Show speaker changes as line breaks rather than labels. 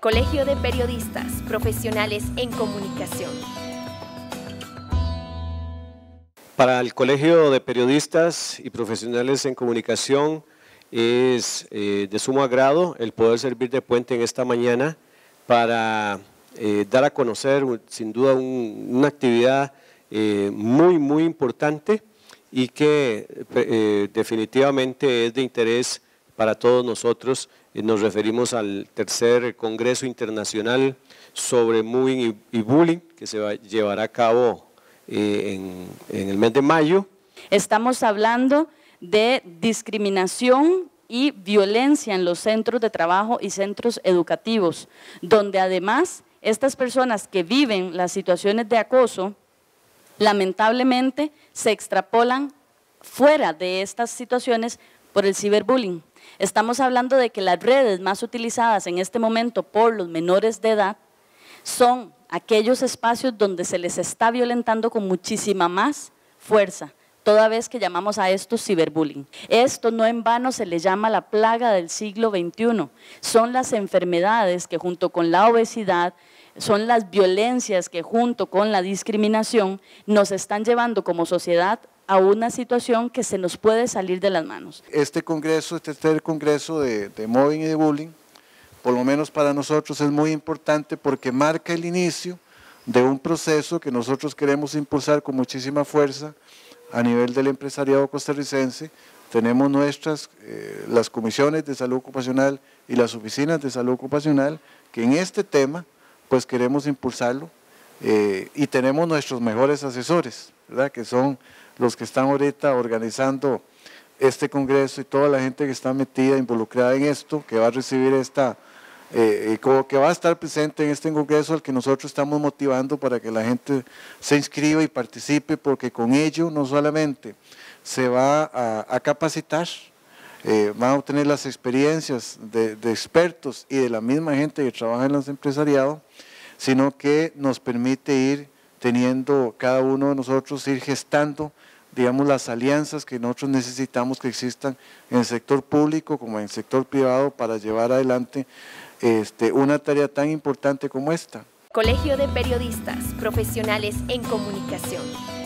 Colegio de Periodistas Profesionales en Comunicación.
Para el Colegio de Periodistas y Profesionales en Comunicación es eh, de sumo agrado el poder servir de puente en esta mañana para eh, dar a conocer sin duda una actividad eh, muy, muy importante y que definitivamente es de interés para todos nosotros. Eh, nos referimos al tercer Congreso Internacional sobre Moving y Bullying, que se va, a llevar a cabo eh, en, en el mes de mayo.
Estamos hablando de discriminación y violencia en los centros de trabajo y centros educativos, donde además estas personas que viven las situaciones de acoso, lamentablemente se extrapolan fuera de estas situaciones por el ciberbullying. Estamos hablando de que las redes más utilizadas en este momento por los menores de edad son aquellos espacios donde se les está violentando con muchísima más fuerza, toda vez que llamamos a esto ciberbullying. Esto no en vano se le llama la plaga del siglo XXI. Son las enfermedades que junto con la obesidad, son las violencias que junto con la discriminación nos están llevando como sociedad a una situación que se nos puede salir de las manos.
Este congreso, este tercer congreso de, de mobbing y de bullying, por lo menos para nosotros es muy importante porque marca el inicio de un proceso que nosotros queremos impulsar con muchísima fuerza a nivel del empresariado costarricense. Tenemos nuestras, eh, las comisiones de salud ocupacional y las oficinas de salud ocupacional que en este tema pues queremos impulsarlo eh, y tenemos nuestros mejores asesores, ¿verdad? que son los que están ahorita organizando este Congreso y toda la gente que está metida, involucrada en esto, que va a recibir esta, eh, eh, que va a estar presente en este Congreso al que nosotros estamos motivando para que la gente se inscriba y participe, porque con ello no solamente se va a, capacitar, eh, van a obtener las experiencias de, expertos y de la misma gente que trabaja en los empresariados, sino que nos permite ir teniendo cada uno de nosotros, ir gestando digamos, las alianzas que nosotros necesitamos que existan en el sector público como en el sector privado para llevar adelante este, una tarea tan importante como esta.
Colegio de Periodistas Profesionales en Comunicación.